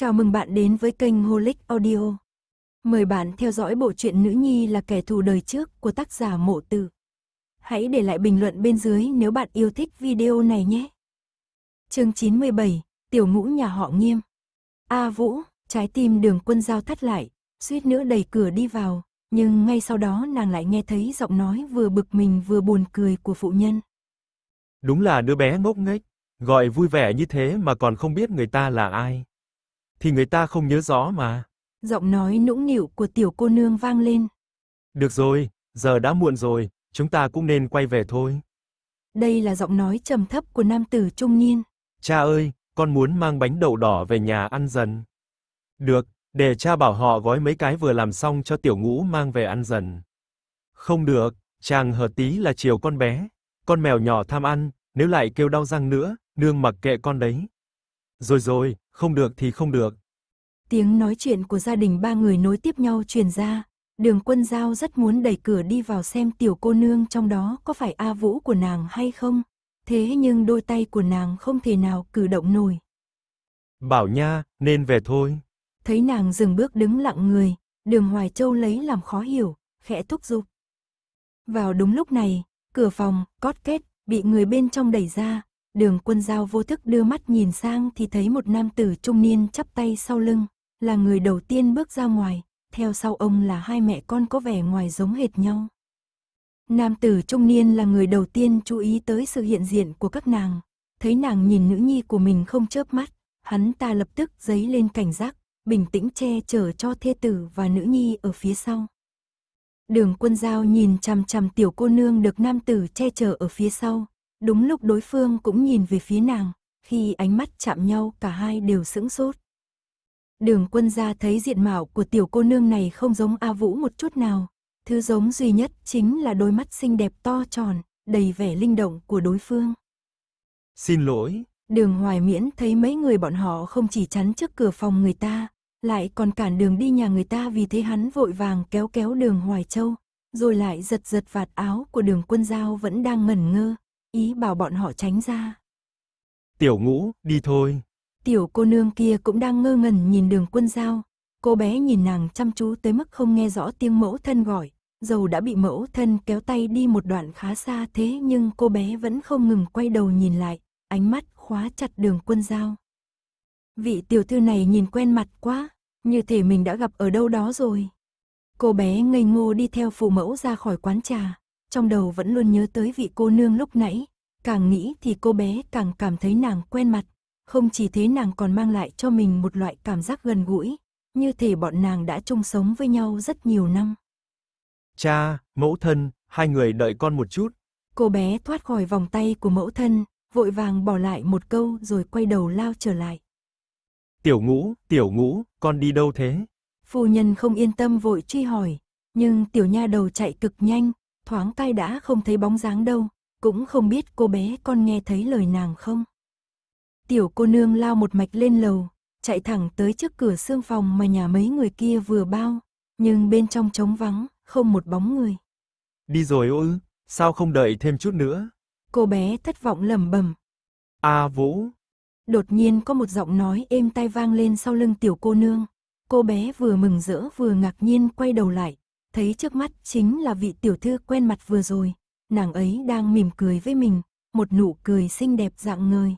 Chào mừng bạn đến với kênh Holic Audio. Mời bạn theo dõi bộ truyện Nữ Nhi là kẻ thù đời trước của tác giả Mộ Tử. Hãy để lại bình luận bên dưới nếu bạn yêu thích video này nhé. Chương 97, tiểu ngũ nhà họ Nghiêm. A Vũ, trái tim Đường Quân giao thắt lại, suýt nữa đẩy cửa đi vào, nhưng ngay sau đó nàng lại nghe thấy giọng nói vừa bực mình vừa buồn cười của phụ nhân. Đúng là đứa bé ngốc nghếch, gọi vui vẻ như thế mà còn không biết người ta là ai thì người ta không nhớ rõ mà. Giọng nói nũng nịu của tiểu cô nương vang lên. Được rồi, giờ đã muộn rồi, chúng ta cũng nên quay về thôi. Đây là giọng nói trầm thấp của nam tử trung niên. Cha ơi, con muốn mang bánh đậu đỏ về nhà ăn dần. Được, để cha bảo họ gói mấy cái vừa làm xong cho tiểu ngũ mang về ăn dần. Không được, chàng hờ tí là chiều con bé. Con mèo nhỏ tham ăn, nếu lại kêu đau răng nữa, nương mặc kệ con đấy. Rồi rồi, không được thì không được. Tiếng nói chuyện của gia đình ba người nối tiếp nhau truyền ra, đường quân giao rất muốn đẩy cửa đi vào xem tiểu cô nương trong đó có phải A Vũ của nàng hay không, thế nhưng đôi tay của nàng không thể nào cử động nổi. Bảo nha, nên về thôi. Thấy nàng dừng bước đứng lặng người, đường Hoài Châu lấy làm khó hiểu, khẽ thúc giục. Vào đúng lúc này, cửa phòng, cót kết, bị người bên trong đẩy ra, Đường quân giao vô thức đưa mắt nhìn sang thì thấy một nam tử trung niên chắp tay sau lưng, là người đầu tiên bước ra ngoài, theo sau ông là hai mẹ con có vẻ ngoài giống hệt nhau. Nam tử trung niên là người đầu tiên chú ý tới sự hiện diện của các nàng, thấy nàng nhìn nữ nhi của mình không chớp mắt, hắn ta lập tức dấy lên cảnh giác, bình tĩnh che chở cho thê tử và nữ nhi ở phía sau. Đường quân giao nhìn chằm chằm tiểu cô nương được nam tử che chở ở phía sau, Đúng lúc đối phương cũng nhìn về phía nàng, khi ánh mắt chạm nhau cả hai đều sững sốt. Đường quân gia thấy diện mạo của tiểu cô nương này không giống A Vũ một chút nào. Thứ giống duy nhất chính là đôi mắt xinh đẹp to tròn, đầy vẻ linh động của đối phương. Xin lỗi. Đường Hoài Miễn thấy mấy người bọn họ không chỉ chắn trước cửa phòng người ta, lại còn cản đường đi nhà người ta vì thế hắn vội vàng kéo kéo đường Hoài Châu, rồi lại giật giật vạt áo của đường quân giao vẫn đang ngẩn ngơ, ý bảo bọn họ tránh ra. Tiểu ngũ, đi thôi. Tiểu cô nương kia cũng đang ngơ ngẩn nhìn đường quân giao. Cô bé nhìn nàng chăm chú tới mức không nghe rõ tiếng mẫu thân gọi. Dầu đã bị mẫu thân kéo tay đi một đoạn khá xa thế nhưng cô bé vẫn không ngừng quay đầu nhìn lại, ánh mắt khóa chặt đường quân giao. Vị tiểu thư này nhìn quen mặt quá, như thể mình đã gặp ở đâu đó rồi. Cô bé ngây ngô đi theo phụ mẫu ra khỏi quán trà trong đầu vẫn luôn nhớ tới vị cô nương lúc nãy. Càng nghĩ thì cô bé càng cảm thấy nàng quen mặt, không chỉ thế nàng còn mang lại cho mình một loại cảm giác gần gũi, như thể bọn nàng đã chung sống với nhau rất nhiều năm. Cha, mẫu thân, hai người đợi con một chút. Cô bé thoát khỏi vòng tay của mẫu thân, vội vàng bỏ lại một câu rồi quay đầu lao trở lại. Tiểu ngũ, tiểu ngũ, con đi đâu thế? Phu nhân không yên tâm vội truy hỏi, nhưng tiểu nha đầu chạy cực nhanh, thoáng cai đã không thấy bóng dáng đâu, cũng không biết cô bé con nghe thấy lời nàng không. Tiểu cô nương lao một mạch lên lầu, chạy thẳng tới trước cửa xương phòng mà nhà mấy người kia vừa bao, nhưng bên trong trống vắng, không một bóng người. Đi rồi ư, sao không đợi thêm chút nữa? Cô bé thất vọng lẩm bẩm. A Vũ. Đột nhiên có một giọng nói êm tai vang lên sau lưng tiểu cô nương. Cô bé vừa mừng rỡ vừa ngạc nhiên quay đầu lại, thấy trước mắt chính là vị tiểu thư quen mặt vừa rồi. Nàng ấy đang mỉm cười với mình, một nụ cười xinh đẹp dạng người.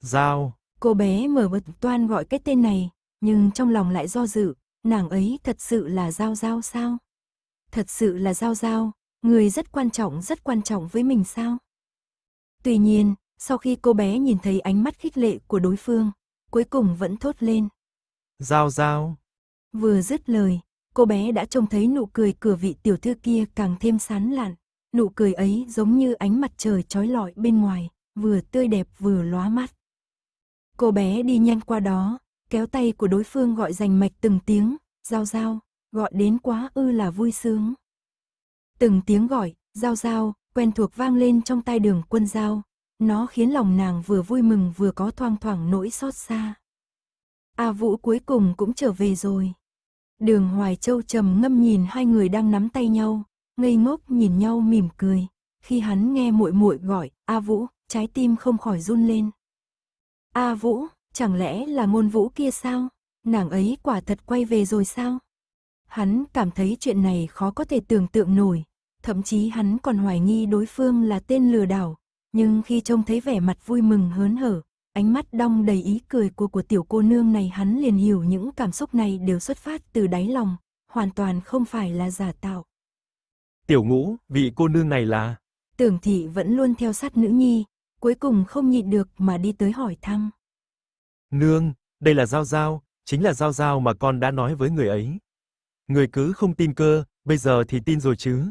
Giao. Cô bé mở bật toan gọi cái tên này, nhưng trong lòng lại do dự, nàng ấy thật sự là Giao Giao sao? Thật sự là Giao Giao, người rất quan trọng rất quan trọng với mình sao? Tuy nhiên, sau khi cô bé nhìn thấy ánh mắt khích lệ của đối phương, cuối cùng vẫn thốt lên. Giao Giao. Vừa dứt lời, cô bé đã trông thấy nụ cười cửa vị tiểu thư kia càng thêm sán lạn. Nụ cười ấy giống như ánh mặt trời trói lọi bên ngoài, vừa tươi đẹp vừa lóa mắt. Cô bé đi nhanh qua đó, kéo tay của đối phương gọi dành mạch từng tiếng, giao giao, gọi đến quá ư là vui sướng. Từng tiếng gọi, giao giao, quen thuộc vang lên trong tai đường quân giao, nó khiến lòng nàng vừa vui mừng vừa có thoang thoảng nỗi xót xa. A à, Vũ cuối cùng cũng trở về rồi. Đường Hoài Châu trầm ngâm nhìn hai người đang nắm tay nhau, ngây ngốc nhìn nhau mỉm cười. Khi hắn nghe muội muội gọi, "A Vũ", trái tim không khỏi run lên. "A Vũ, chẳng lẽ là môn vũ kia sao? Nàng ấy quả thật quay về rồi sao?" Hắn cảm thấy chuyện này khó có thể tưởng tượng nổi, thậm chí hắn còn hoài nghi đối phương là tên lừa đảo, nhưng khi trông thấy vẻ mặt vui mừng hớn hở, Ánh mắt đong đầy ý cười của của tiểu cô nương này hắn liền hiểu những cảm xúc này đều xuất phát từ đáy lòng, hoàn toàn không phải là giả tạo. Tiểu ngũ, vị cô nương này là... Tưởng thị vẫn luôn theo sát nữ nhi, cuối cùng không nhịn được mà đi tới hỏi thăm. Nương, đây là Giao Giao, chính là Giao Giao mà con đã nói với người ấy. Người cứ không tin cơ, bây giờ thì tin rồi chứ.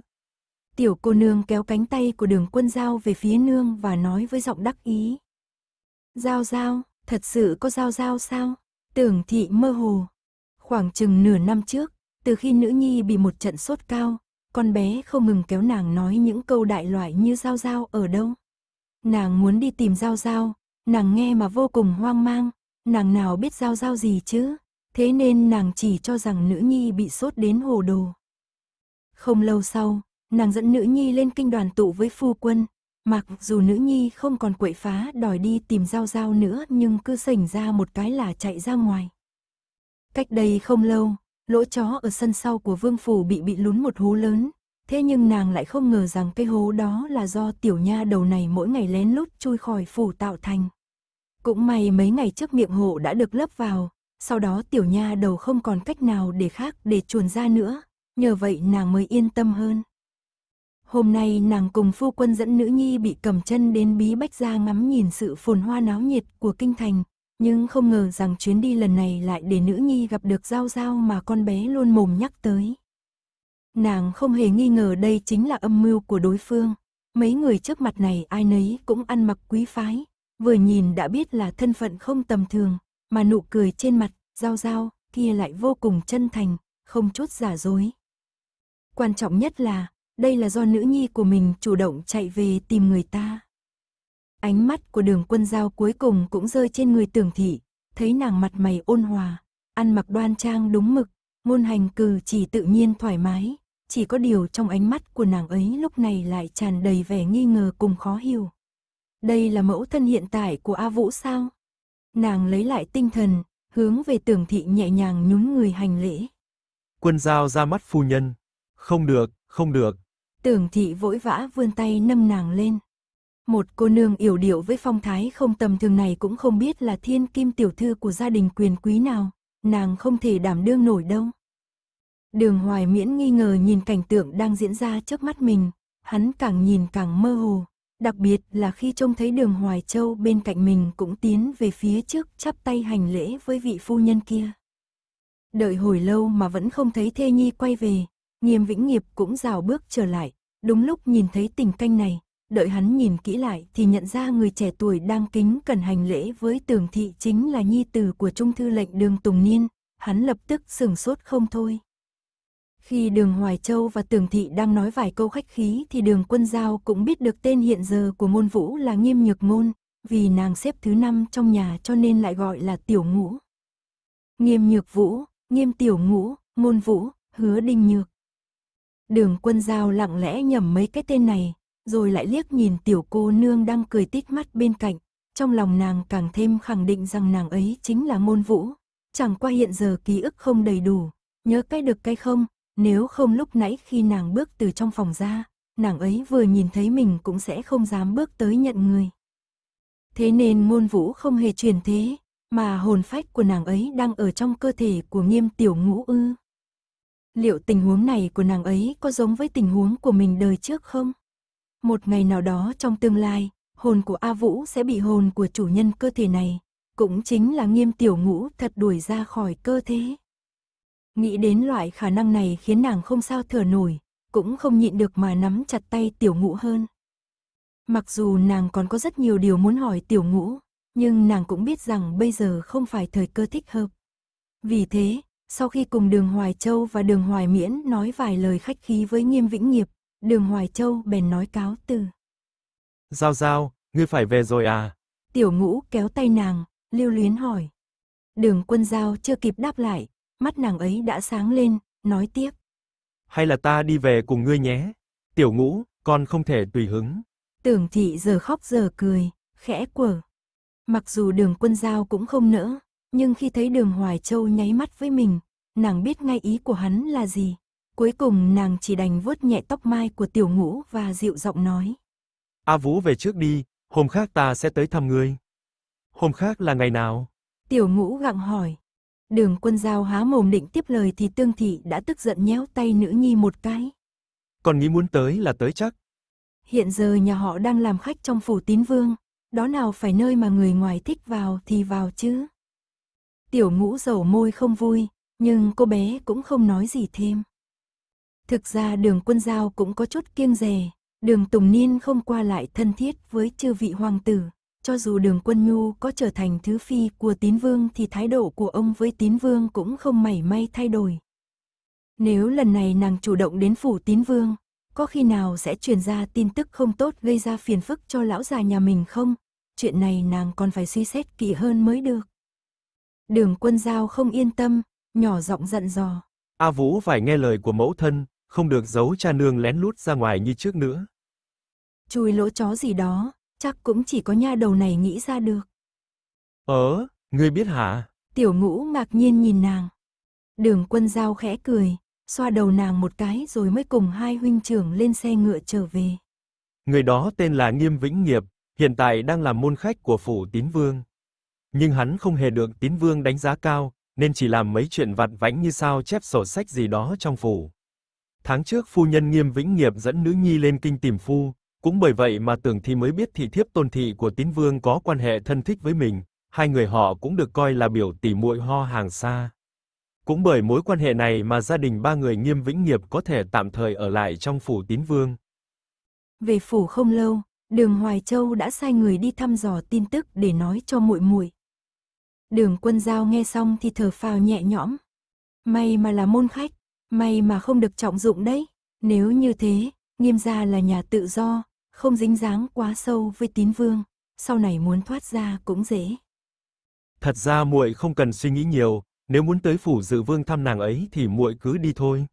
Tiểu cô nương kéo cánh tay của đường quân Giao về phía nương và nói với giọng đắc ý. Giao giao, thật sự có giao giao sao? Tưởng thị mơ hồ. Khoảng chừng nửa năm trước, từ khi nữ nhi bị một trận sốt cao, con bé không ngừng kéo nàng nói những câu đại loại như giao giao ở đâu. Nàng muốn đi tìm giao giao, nàng nghe mà vô cùng hoang mang, nàng nào biết giao giao gì chứ, thế nên nàng chỉ cho rằng nữ nhi bị sốt đến hồ đồ. Không lâu sau, nàng dẫn nữ nhi lên kinh đoàn tụ với phu quân, Mặc dù nữ nhi không còn quậy phá đòi đi tìm Giao Giao nữa nhưng cứ sảnh ra một cái là chạy ra ngoài. Cách đây không lâu, lỗ chó ở sân sau của vương phủ bị bị lún một hố lớn, thế nhưng nàng lại không ngờ rằng cái hố đó là do tiểu nha đầu này mỗi ngày lén lút chui khỏi phủ tạo thành. Cũng may mấy ngày trước miệng hộ đã được lấp vào, sau đó tiểu nha đầu không còn cách nào để khác để chuồn ra nữa, nhờ vậy nàng mới yên tâm hơn. Hôm nay nàng cùng phu quân dẫn nữ nhi bị cầm chân đến bí bách ra ngắm nhìn sự phồn hoa náo nhiệt của kinh thành, nhưng không ngờ rằng chuyến đi lần này lại để nữ nhi gặp được giao giao mà con bé luôn mồm nhắc tới. Nàng không hề nghi ngờ đây chính là âm mưu của đối phương. Mấy người trước mặt này ai nấy cũng ăn mặc quý phái, vừa nhìn đã biết là thân phận không tầm thường, mà nụ cười trên mặt, giao giao, kia lại vô cùng chân thành, không chút giả dối. Quan trọng nhất là, đây là do nữ nhi của mình chủ động chạy về tìm người ta. Ánh mắt của đường quân giao cuối cùng cũng rơi trên người tưởng thị, thấy nàng mặt mày ôn hòa, ăn mặc đoan trang đúng mực, ngôn hành cử chỉ tự nhiên thoải mái, chỉ có điều trong ánh mắt của nàng ấy lúc này lại tràn đầy vẻ nghi ngờ cùng khó hiểu. Đây là mẫu thân hiện tại của A Vũ sao? Nàng lấy lại tinh thần, hướng về tưởng thị nhẹ nhàng nhún người hành lễ. Quân giao ra mắt phu nhân. Không được, không được, Tưởng thị vội vã vươn tay nâng nàng lên. Một cô nương yểu điệu với phong thái không tầm thường này cũng không biết là thiên kim tiểu thư của gia đình quyền quý nào, nàng không thể đảm đương nổi đâu. Đường hoài miễn nghi ngờ nhìn cảnh tượng đang diễn ra trước mắt mình, hắn càng nhìn càng mơ hồ, đặc biệt là khi trông thấy đường hoài châu bên cạnh mình cũng tiến về phía trước chắp tay hành lễ với vị phu nhân kia. Đợi hồi lâu mà vẫn không thấy thê nhi quay về, Nghiêm Vĩnh Nghiệp cũng rào bước trở lại, đúng lúc nhìn thấy tình canh này, đợi hắn nhìn kỹ lại thì nhận ra người trẻ tuổi đang kính cẩn hành lễ với tường thị chính là nhi tử của trung thư lệnh đường Tùng Niên, hắn lập tức sửng sốt không thôi. Khi đường Hoài Châu và tường thị đang nói vài câu khách khí thì đường quân giao cũng biết được tên hiện giờ của môn vũ là nghiêm nhược môn, vì nàng xếp thứ năm trong nhà cho nên lại gọi là tiểu ngũ. Nghiêm nhược vũ, nghiêm tiểu ngũ, môn vũ, hứa đinh nhược, Đường quân giao lặng lẽ nhầm mấy cái tên này, rồi lại liếc nhìn tiểu cô nương đang cười tít mắt bên cạnh. Trong lòng nàng càng thêm khẳng định rằng nàng ấy chính là môn vũ. Chẳng qua hiện giờ ký ức không đầy đủ, nhớ cái được cái không, nếu không lúc nãy khi nàng bước từ trong phòng ra, nàng ấy vừa nhìn thấy mình cũng sẽ không dám bước tới nhận người. Thế nên môn vũ không hề chuyển thế, mà hồn phách của nàng ấy đang ở trong cơ thể của nghiêm tiểu ngũ ư. Liệu tình huống này của nàng ấy có giống với tình huống của mình đời trước không? Một ngày nào đó trong tương lai, hồn của A Vũ sẽ bị hồn của chủ nhân cơ thể này, cũng chính là nghiêm tiểu ngũ thật đuổi ra khỏi cơ thế. Nghĩ đến loại khả năng này khiến nàng không sao thở nổi, cũng không nhịn được mà nắm chặt tay tiểu ngũ hơn. Mặc dù nàng còn có rất nhiều điều muốn hỏi tiểu ngũ, nhưng nàng cũng biết rằng bây giờ không phải thời cơ thích hợp. Vì thế, sau khi cùng đường Hoài Châu và đường Hoài Miễn nói vài lời khách khí với nghiêm vĩnh nghiệp, đường Hoài Châu bèn nói cáo từ. Giao giao, ngươi phải về rồi à? Tiểu ngũ kéo tay nàng, lưu luyến hỏi. Đường quân giao chưa kịp đáp lại, mắt nàng ấy đã sáng lên, nói tiếp. Hay là ta đi về cùng ngươi nhé? Tiểu ngũ, con không thể tùy hứng. Tưởng thị giờ khóc giờ cười, khẽ quở. Mặc dù đường quân giao cũng không nỡ, nhưng khi thấy đường Hoài Châu nháy mắt với mình, nàng biết ngay ý của hắn là gì. Cuối cùng nàng chỉ đành vuốt nhẹ tóc mai của tiểu ngũ và dịu giọng nói. A Vũ về trước đi, hôm khác ta sẽ tới thăm ngươi. Hôm khác là ngày nào? Tiểu ngũ gặng hỏi. Đường quân giao há mồm định tiếp lời thì tương thị đã tức giận nhéo tay nữ nhi một cái. Còn nghĩ muốn tới là tới chắc. Hiện giờ nhà họ đang làm khách trong phủ tín vương, đó nào phải nơi mà người ngoài thích vào thì vào chứ. Tiểu ngũ dầu môi không vui, nhưng cô bé cũng không nói gì thêm. Thực ra đường quân giao cũng có chút kiêng rè, đường Tùng Niên không qua lại thân thiết với chư vị hoàng tử. Cho dù đường quân nhu có trở thành thứ phi của tín vương thì thái độ của ông với tín vương cũng không mảy may thay đổi. Nếu lần này nàng chủ động đến phủ tín vương, có khi nào sẽ truyền ra tin tức không tốt gây ra phiền phức cho lão già nhà mình không? Chuyện này nàng còn phải suy xét kỹ hơn mới được. Đường quân giao không yên tâm, nhỏ giọng giận dò. A Vũ phải nghe lời của mẫu thân, không được giấu cha nương lén lút ra ngoài như trước nữa. Chui lỗ chó gì đó, chắc cũng chỉ có nha đầu này nghĩ ra được. Ờ, ngươi biết hả? Tiểu ngũ ngạc nhiên nhìn nàng. Đường quân giao khẽ cười, xoa đầu nàng một cái rồi mới cùng hai huynh trưởng lên xe ngựa trở về. Người đó tên là Nghiêm Vĩnh Nghiệp, hiện tại đang làm môn khách của phủ tín vương. Nhưng hắn không hề được tín vương đánh giá cao, nên chỉ làm mấy chuyện vặt vãnh như sao chép sổ sách gì đó trong phủ. Tháng trước phu nhân Nghiêm Vĩnh Nghiệp dẫn nữ nhi lên kinh tìm phu, cũng bởi vậy mà Tưởng Thị mới biết thị thiếp Tôn thị của Tín Vương có quan hệ thân thích với mình, hai người họ cũng được coi là biểu tỷ muội ho hàng xa. Cũng bởi mối quan hệ này mà gia đình ba người Nghiêm Vĩnh Nghiệp có thể tạm thời ở lại trong phủ Tín Vương. Về phủ không lâu, Đường Hoài Châu đã sai người đi thăm dò tin tức để nói cho muội muội. Đường quân giao nghe xong thì thở phào nhẹ nhõm. May mà là môn khách, may mà không được trọng dụng đấy. Nếu như thế, nghiêm gia là nhà tự do, không dính dáng quá sâu với tín vương, sau này muốn thoát ra cũng dễ. Thật ra muội không cần suy nghĩ nhiều, nếu muốn tới phủ dự vương thăm nàng ấy thì muội cứ đi thôi.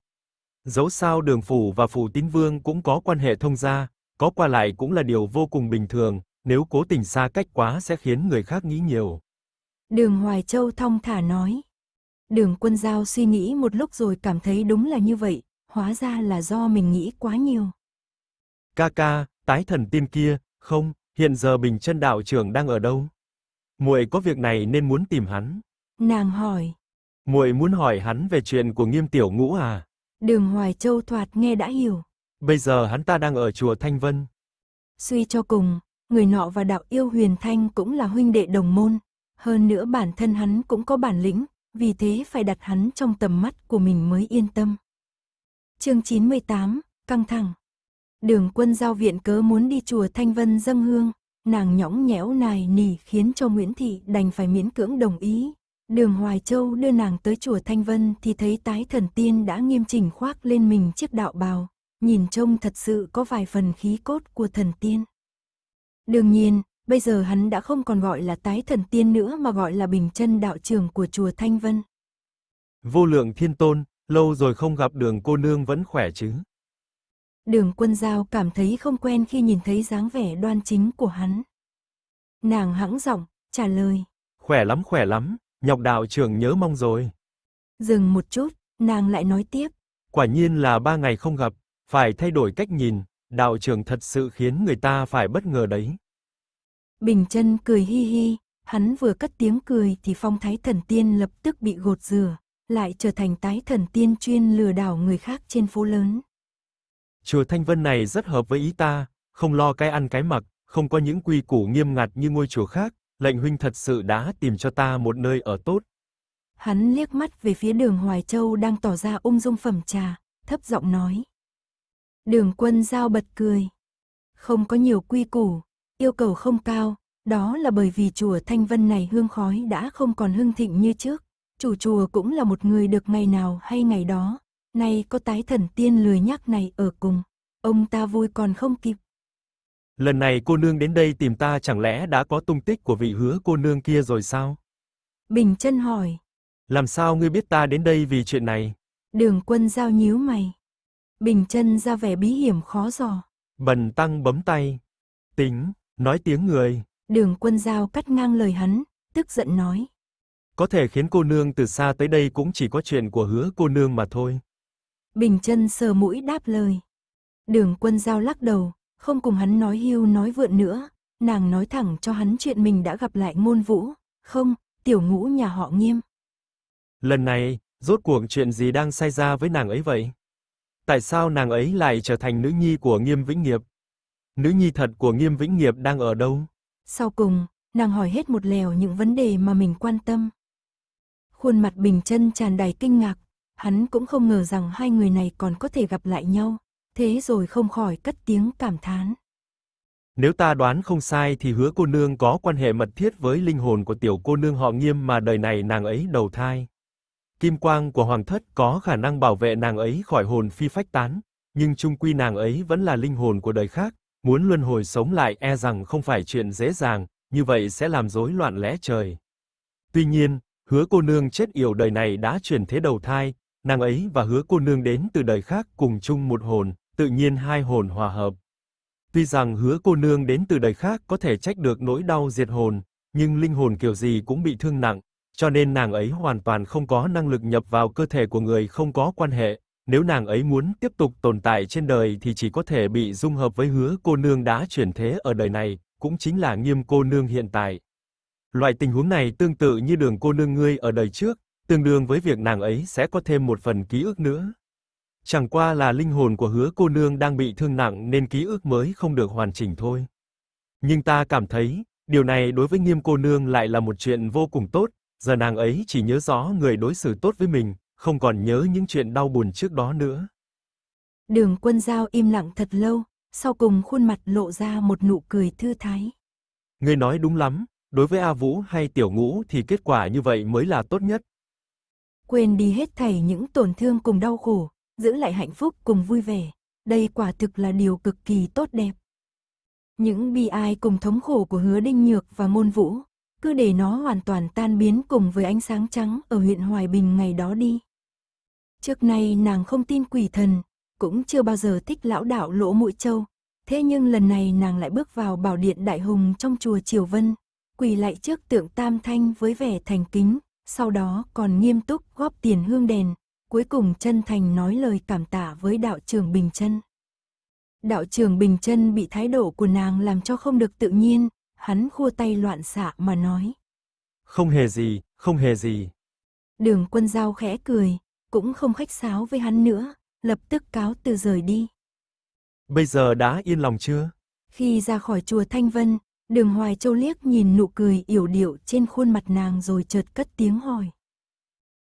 Dẫu sao đường phủ và phủ tín vương cũng có quan hệ thông gia, có qua lại cũng là điều vô cùng bình thường, nếu cố tình xa cách quá sẽ khiến người khác nghĩ nhiều. Đường Hoài Châu thong thả nói. Đường quân giao suy nghĩ một lúc rồi cảm thấy đúng là như vậy, hóa ra là do mình nghĩ quá nhiều. Ca ca, tái thần tiên kia, không, hiện giờ Bình chân đạo trưởng đang ở đâu? Muội có việc này nên muốn tìm hắn. Nàng hỏi. Muội muốn hỏi hắn về chuyện của Nghiêm tiểu ngũ à? Đường Hoài Châu thoạt nghe đã hiểu. Bây giờ hắn ta đang ở chùa Thanh Vân. Suy cho cùng, người nọ và đạo yêu Huyền Thanh cũng là huynh đệ đồng môn, hơn nữa bản thân hắn cũng có bản lĩnh, vì thế phải đặt hắn trong tầm mắt của mình mới yên tâm. chương 98, căng thẳng. Đường quân giao viện cớ muốn đi chùa Thanh Vân dâng hương, nàng nhõng nhẽo nài nỉ khiến cho Nguyễn Thị đành phải miễn cưỡng đồng ý. Đường Hoài Châu đưa nàng tới chùa Thanh Vân thì thấy tái thần tiên đã nghiêm chỉnh khoác lên mình chiếc đạo bào, nhìn trông thật sự có vài phần khí cốt của thần tiên. Đương nhiên, bây giờ hắn đã không còn gọi là tái thần tiên nữa mà gọi là bình chân đạo trưởng của chùa Thanh Vân. Vô lượng thiên tôn, lâu rồi không gặp đường cô nương vẫn khỏe chứ? Đường quân giao cảm thấy không quen khi nhìn thấy dáng vẻ đoan chính của hắn. Nàng hãng giọng, trả lời. Khỏe lắm khỏe lắm, nhọc đạo trưởng nhớ mong rồi. Dừng một chút, nàng lại nói tiếp. Quả nhiên là ba ngày không gặp, phải thay đổi cách nhìn, đạo trưởng thật sự khiến người ta phải bất ngờ đấy. Bình chân cười hi hi, hắn vừa cất tiếng cười thì phong thái thần tiên lập tức bị gột rửa, lại trở thành tái thần tiên chuyên lừa đảo người khác trên phố lớn. Chùa Thanh Vân này rất hợp với ý ta, không lo cái ăn cái mặc, không có những quy củ nghiêm ngặt như ngôi chùa khác, lệnh huynh thật sự đã tìm cho ta một nơi ở tốt. Hắn liếc mắt về phía đường Hoài Châu đang tỏ ra ung dung phẩm trà, thấp giọng nói. Đường quân giao bật cười. Không có nhiều quy củ, yêu cầu không cao, đó là bởi vì chùa Thanh Vân này hương khói đã không còn hưng thịnh như trước, chủ chùa cũng là một người được ngày nào hay ngày đó, nay có tái thần tiên lười nhắc này ở cùng, ông ta vui còn không kịp. Lần này cô nương đến đây tìm ta chẳng lẽ đã có tung tích của vị hứa cô nương kia rồi sao? Bình chân hỏi. Làm sao ngươi biết ta đến đây vì chuyện này? Đường quân giao nhíu mày. Bình chân ra vẻ bí hiểm khó dò. Bần tăng bấm tay. Tính, Nói tiếng người. Đường quân giao cắt ngang lời hắn, tức giận nói. Có thể khiến cô nương từ xa tới đây cũng chỉ có chuyện của hứa cô nương mà thôi. Bình chân sờ mũi đáp lời. Đường quân giao lắc đầu, không cùng hắn nói hưu nói vượn nữa, nàng nói thẳng cho hắn chuyện mình đã gặp lại ngôn vũ, không, tiểu ngũ nhà họ nghiêm. Lần này, rốt cuộc chuyện gì đang xảy ra với nàng ấy vậy? Tại sao nàng ấy lại trở thành nữ nhi của nghiêm vĩnh nghiệp, nữ nhi thật của Nghiêm Vĩnh Nghiệp đang ở đâu? Sau cùng, nàng hỏi hết một lèo những vấn đề mà mình quan tâm. Khuôn mặt bình chân tràn đầy kinh ngạc, hắn cũng không ngờ rằng hai người này còn có thể gặp lại nhau, thế rồi không khỏi cất tiếng cảm thán. Nếu ta đoán không sai thì hứa cô nương có quan hệ mật thiết với linh hồn của tiểu cô nương họ Nghiêm mà đời này nàng ấy đầu thai. Kim quang của hoàng thất có khả năng bảo vệ nàng ấy khỏi hồn phi phách tán, nhưng trung quy nàng ấy vẫn là linh hồn của đời khác, muốn luân hồi sống lại e rằng không phải chuyện dễ dàng, như vậy sẽ làm rối loạn lẽ trời. Tuy nhiên, hứa cô nương chết yểu đời này đã chuyển thế đầu thai, nàng ấy và hứa cô nương đến từ đời khác cùng chung một hồn, tự nhiên hai hồn hòa hợp. Tuy rằng hứa cô nương đến từ đời khác có thể trách được nỗi đau diệt hồn, nhưng linh hồn kiểu gì cũng bị thương nặng, cho nên nàng ấy hoàn toàn không có năng lực nhập vào cơ thể của người không có quan hệ, nếu nàng ấy muốn tiếp tục tồn tại trên đời thì chỉ có thể bị dung hợp với hứa cô nương đã chuyển thế ở đời này, cũng chính là nghiêm cô nương hiện tại. Loại tình huống này tương tự như đường cô nương ngươi ở đời trước, tương đương với việc nàng ấy sẽ có thêm một phần ký ức nữa. Chẳng qua là linh hồn của hứa cô nương đang bị thương nặng nên ký ức mới không được hoàn chỉnh thôi. Nhưng ta cảm thấy, điều này đối với nghiêm cô nương lại là một chuyện vô cùng tốt, giờ nàng ấy chỉ nhớ rõ người đối xử tốt với mình, không còn nhớ những chuyện đau buồn trước đó nữa. Đường quân giao im lặng thật lâu, sau cùng khuôn mặt lộ ra một nụ cười thư thái. Ngươi nói đúng lắm, đối với A Vũ hay Tiểu Ngũ thì kết quả như vậy mới là tốt nhất. Quên đi hết thảy những tổn thương cùng đau khổ, giữ lại hạnh phúc cùng vui vẻ, đây quả thực là điều cực kỳ tốt đẹp. Những bi ai cùng thống khổ của hứa đinh nhược và môn vũ, cứ để nó hoàn toàn tan biến cùng với ánh sáng trắng ở huyện Hoài Bình ngày đó đi. Trước nay nàng không tin quỷ thần, cũng chưa bao giờ thích lão đạo lỗ mũi châu. Thế nhưng lần này nàng lại bước vào bảo điện đại hùng trong chùa Triều Vân, quỳ lại trước tượng tam thanh với vẻ thành kính, sau đó còn nghiêm túc góp tiền hương đèn, cuối cùng chân thành nói lời cảm tạ với đạo trưởng Bình Chân. Đạo trưởng Bình Chân bị thái độ của nàng làm cho không được tự nhiên, hắn khua tay loạn xạ mà nói. Không hề gì, không hề gì. Đường quân giao khẽ cười, cũng không khách sáo với hắn nữa, lập tức cáo từ rời đi. Bây giờ đã yên lòng chưa? Khi ra khỏi chùa Thanh Vân, Đường Hoài Châu liếc nhìn nụ cười yểu điệu trên khuôn mặt nàng rồi chợt cất tiếng hỏi.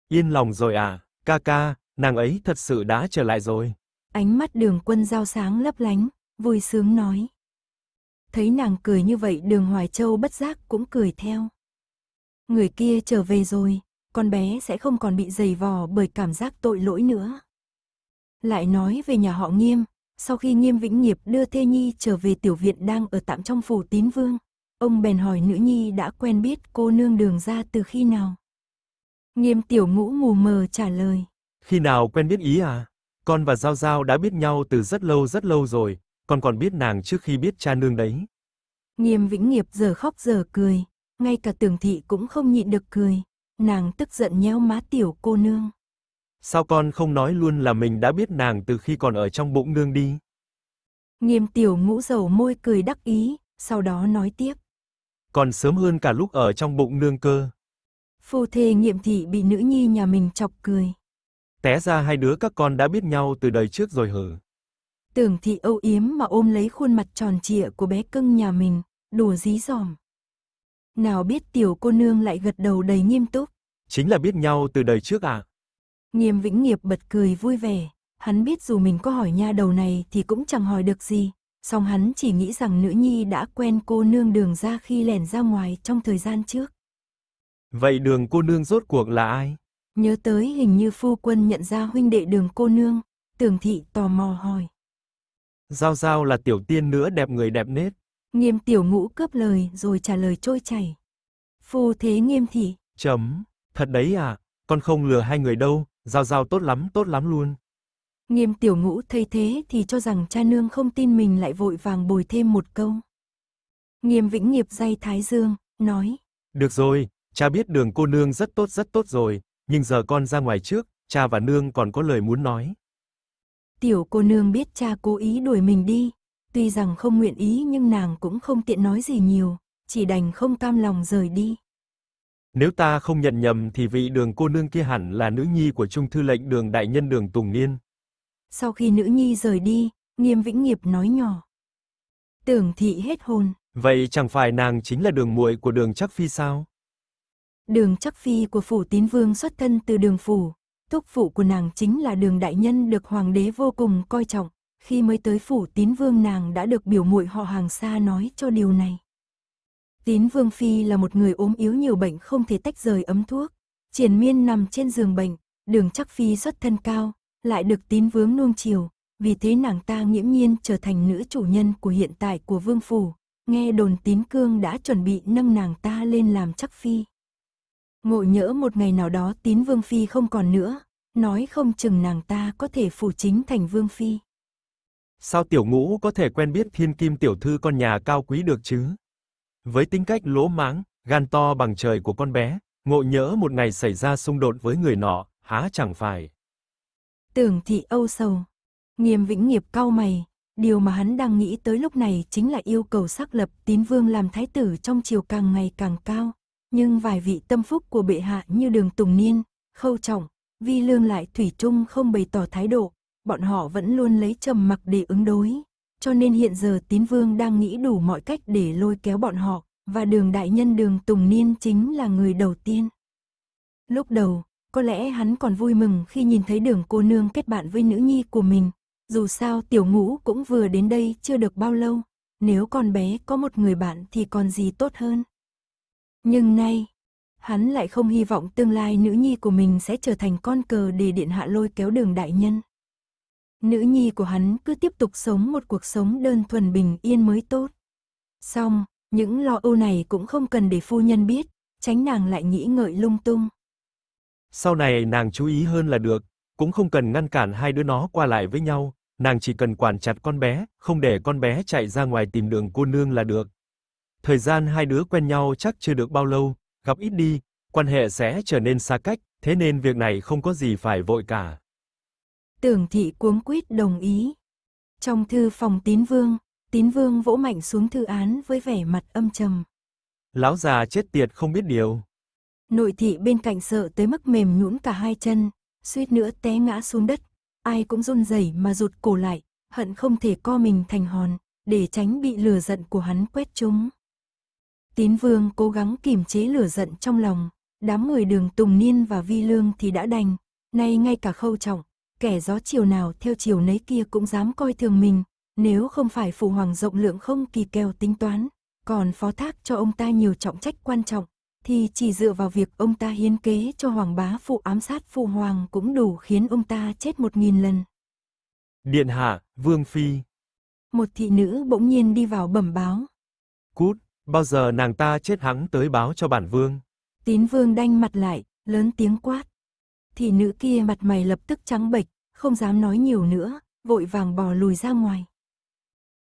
Yên lòng rồi à, ca ca, nàng ấy thật sự đã trở lại rồi. Ánh mắt đường quân giao sáng lấp lánh, vui sướng nói. Thấy nàng cười như vậy đường Hoài Châu bất giác cũng cười theo. Người kia trở về rồi, con bé sẽ không còn bị dày vò bởi cảm giác tội lỗi nữa. Lại nói về nhà họ Nghiêm, sau khi Nghiêm Vĩnh Nghiệp đưa Thê Nhi trở về tiểu viện đang ở tạm trong phủ Tín Vương, ông bèn hỏi nữ nhi đã quen biết cô nương đường ra từ khi nào. Nghiêm tiểu ngũ mù mờ trả lời. Khi nào quen biết ý à? Con và Giao Giao đã biết nhau từ rất lâu rất lâu rồi, con còn biết nàng trước khi biết cha nương đấy. Nghiêm Vĩnh Nghiệp giờ khóc giờ cười, ngay cả Tưởng Thị cũng không nhịn được cười. Nàng tức giận nhéo má tiểu cô nương. Sao con không nói luôn là mình đã biết nàng từ khi còn ở trong bụng nương đi? Nghiêm tiểu ngũ dầu môi cười đắc ý, sau đó nói tiếp. Còn sớm hơn cả lúc ở trong bụng nương cơ. Phu thê nghiệm thị bị nữ nhi nhà mình chọc cười. Té ra hai đứa các con đã biết nhau từ đời trước rồi hử. Tưởng thị âu yếm mà ôm lấy khuôn mặt tròn trịa của bé cưng nhà mình, đùa dí dòm nào biết tiểu cô nương lại gật đầu đầy nghiêm túc. Chính là biết nhau từ đời trước à? Nghiêm Vĩnh Nghiệp bật cười vui vẻ, hắn biết dù mình có hỏi nha đầu này thì cũng chẳng hỏi được gì, song hắn chỉ nghĩ rằng nữ nhi đã quen cô nương đường ra khi lẻn ra ngoài trong thời gian trước. Vậy đường cô nương rốt cuộc là ai? Nhớ tới hình như phu quân nhận ra huynh đệ đường cô nương, tường thị tò mò hỏi. Giao giao là tiểu tiên nữa đẹp người đẹp nết. Nghiêm tiểu ngũ cướp lời rồi trả lời trôi chảy. Phu thế nghiêm thị. Chấm, thật đấy à, con không lừa hai người đâu, giao giao tốt lắm tốt lắm luôn. Nghiêm tiểu ngũ thấy thế thì cho rằng cha nương không tin mình lại vội vàng bồi thêm một câu. Nghiêm vĩnh nghiệp dây thái dương, nói. Được rồi, cha biết đường cô nương rất tốt rất tốt rồi, nhưng giờ con ra ngoài trước, cha và nương còn có lời muốn nói. Tiểu cô nương biết cha cố ý đuổi mình đi, Tuy rằng không nguyện ý nhưng nàng cũng không tiện nói gì nhiều, chỉ đành không cam lòng rời đi. Nếu ta không nhận nhầm thì vị đường cô nương kia hẳn là nữ nhi của Trung Thư lệnh đường đại nhân đường Tùng Niên. Sau khi nữ nhi rời đi, Nghiêm Vĩnh Nghiệp nói nhỏ. Tưởng thị hết hồn. Vậy chẳng phải nàng chính là đường muội của đường Trắc Phi sao? Đường Trắc Phi của phủ tín vương xuất thân từ đường phủ. Thúc phụ của nàng chính là đường đại nhân được hoàng đế vô cùng coi trọng khi mới tới phủ tín vương nàng đã được biểu muội họ hàng xa nói cho điều này. Tín vương phi là một người ốm yếu nhiều bệnh không thể tách rời ấm thuốc. Triển miên nằm trên giường bệnh, đường chắc phi xuất thân cao, lại được tín vương nuông chiều, vì thế nàng ta nghiễm nhiên trở thành nữ chủ nhân của hiện tại của vương phủ. Nghe đồn tín cương đã chuẩn bị nâng nàng ta lên làm chắc phi. Ngộ nhỡ một ngày nào đó tín vương phi không còn nữa, nói không chừng nàng ta có thể phủ chính thành vương phi. Sao tiểu ngũ có thể quen biết thiên kim tiểu thư con nhà cao quý được chứ? Với tính cách lỗ máng, gan to bằng trời của con bé, ngộ nhỡ một ngày xảy ra xung đột với người nọ, há chẳng phải. Tưởng thị âu sầu. Nghiêm vĩnh nghiệp cau mày. Điều mà hắn đang nghĩ tới lúc này chính là yêu cầu xác lập tín vương làm thái tử trong chiều càng ngày càng cao. Nhưng vài vị tâm phúc của bệ hạ như đường Tùng Niên, Khâu Trọng, Vi Lương lại Thủy chung không bày tỏ thái độ, bọn họ vẫn luôn lấy trầm mặc để ứng đối. Cho nên hiện giờ tín vương đang nghĩ đủ mọi cách để lôi kéo bọn họ, và đường đại nhân đường Tùng Niên chính là người đầu tiên. Lúc đầu, có lẽ hắn còn vui mừng khi nhìn thấy đường cô nương kết bạn với nữ nhi của mình. Dù sao tiểu ngũ cũng vừa đến đây chưa được bao lâu, nếu con bé có một người bạn thì còn gì tốt hơn. Nhưng nay, hắn lại không hy vọng tương lai nữ nhi của mình sẽ trở thành con cờ để điện hạ lôi kéo đường đại nhân nữ nhi của hắn cứ tiếp tục sống một cuộc sống đơn thuần bình yên mới tốt. Xong, những lo âu này cũng không cần để phu nhân biết, tránh nàng lại nghĩ ngợi lung tung. Sau này nàng chú ý hơn là được, cũng không cần ngăn cản hai đứa nó qua lại với nhau, nàng chỉ cần quản chặt con bé, không để con bé chạy ra ngoài tìm đường cô nương là được. Thời gian hai đứa quen nhau chắc chưa được bao lâu, gặp ít đi, quan hệ sẽ trở nên xa cách, thế nên việc này không có gì phải vội cả. Tưởng thị cuống quýt đồng ý. Trong thư phòng tín vương, tín vương vỗ mạnh xuống thư án với vẻ mặt âm trầm. Lão già chết tiệt không biết điều. Nội thị bên cạnh sợ tới mức mềm nhũn cả hai chân, suýt nữa té ngã xuống đất. Ai cũng run rẩy mà rụt cổ lại, hận không thể co mình thành hòn, để tránh bị lửa giận của hắn quét trúng. Tín vương cố gắng kiềm chế lửa giận trong lòng, đám người đường Tùng Niên và Vi Lương thì đã đành, nay ngay cả khâu trọng, kẻ gió chiều nào theo chiều nấy kia cũng dám coi thường mình, nếu không phải phụ hoàng rộng lượng không kỳ kèo tính toán, còn phó thác cho ông ta nhiều trọng trách quan trọng, thì chỉ dựa vào việc ông ta hiến kế cho hoàng bá phụ ám sát phụ hoàng cũng đủ khiến ông ta chết một nghìn lần. Điện hạ, Vương Phi. Một thị nữ bỗng nhiên đi vào bẩm báo. Cút, bao giờ nàng ta chết hắn tới báo cho bản vương. Tín vương đanh mặt lại, lớn tiếng quát thì nữ kia mặt mày lập tức trắng bệch, không dám nói nhiều nữa, vội vàng bò lùi ra ngoài.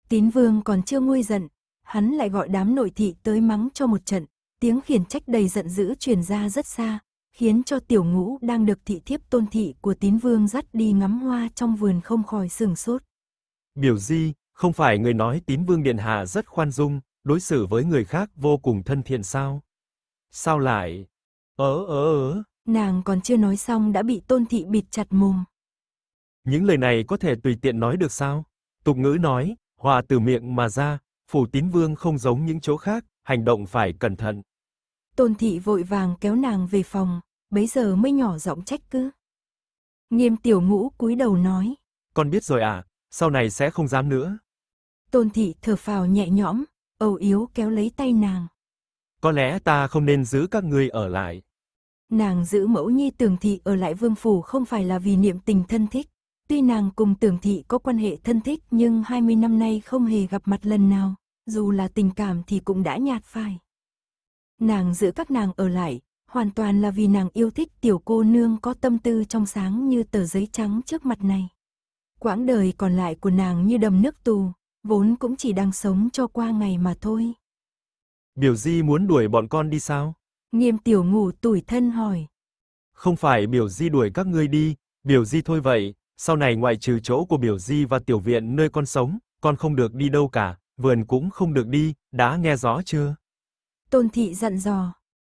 Tín vương còn chưa nguôi giận, hắn lại gọi đám nội thị tới mắng cho một trận, tiếng khiển trách đầy giận dữ truyền ra rất xa, khiến cho tiểu ngũ đang được thị thiếp tôn thị của tín vương dắt đi ngắm hoa trong vườn không khỏi sừng sốt. Biểu di, không phải người nói tín vương điện hạ rất khoan dung, đối xử với người khác vô cùng thân thiện sao? Sao lại? Ớ ớ ớ. Nàng còn chưa nói xong đã bị Tôn Thị bịt chặt mồm. Những lời này có thể tùy tiện nói được sao? Tục ngữ nói, hòa từ miệng mà ra, phủ tín vương không giống những chỗ khác, hành động phải cẩn thận. Tôn thị vội vàng kéo nàng về phòng, bấy giờ mới nhỏ giọng trách cứ. Nghiêm tiểu ngũ cúi đầu nói. Con biết rồi à, sau này sẽ không dám nữa. Tôn thị thở phào nhẹ nhõm, âu yếu kéo lấy tay nàng. Có lẽ ta không nên giữ các ngươi ở lại. Nàng giữ mẫu nhi tưởng thị ở lại vương phủ không phải là vì niệm tình thân thích. Tuy nàng cùng tưởng thị có quan hệ thân thích nhưng 20 năm nay không hề gặp mặt lần nào, dù là tình cảm thì cũng đã nhạt phai. Nàng giữ các nàng ở lại, hoàn toàn là vì nàng yêu thích tiểu cô nương có tâm tư trong sáng như tờ giấy trắng trước mặt này. Quãng đời còn lại của nàng như đầm nước tù, vốn cũng chỉ đang sống cho qua ngày mà thôi. Biểu Di muốn đuổi bọn con đi sao? Nghiêm tiểu ngủ tủi thân hỏi. Không phải biểu di đuổi các ngươi đi, biểu di thôi vậy, sau này ngoại trừ chỗ của biểu di và tiểu viện nơi con sống, con không được đi đâu cả, vườn cũng không được đi, đã nghe rõ chưa? Tôn thị dặn dò.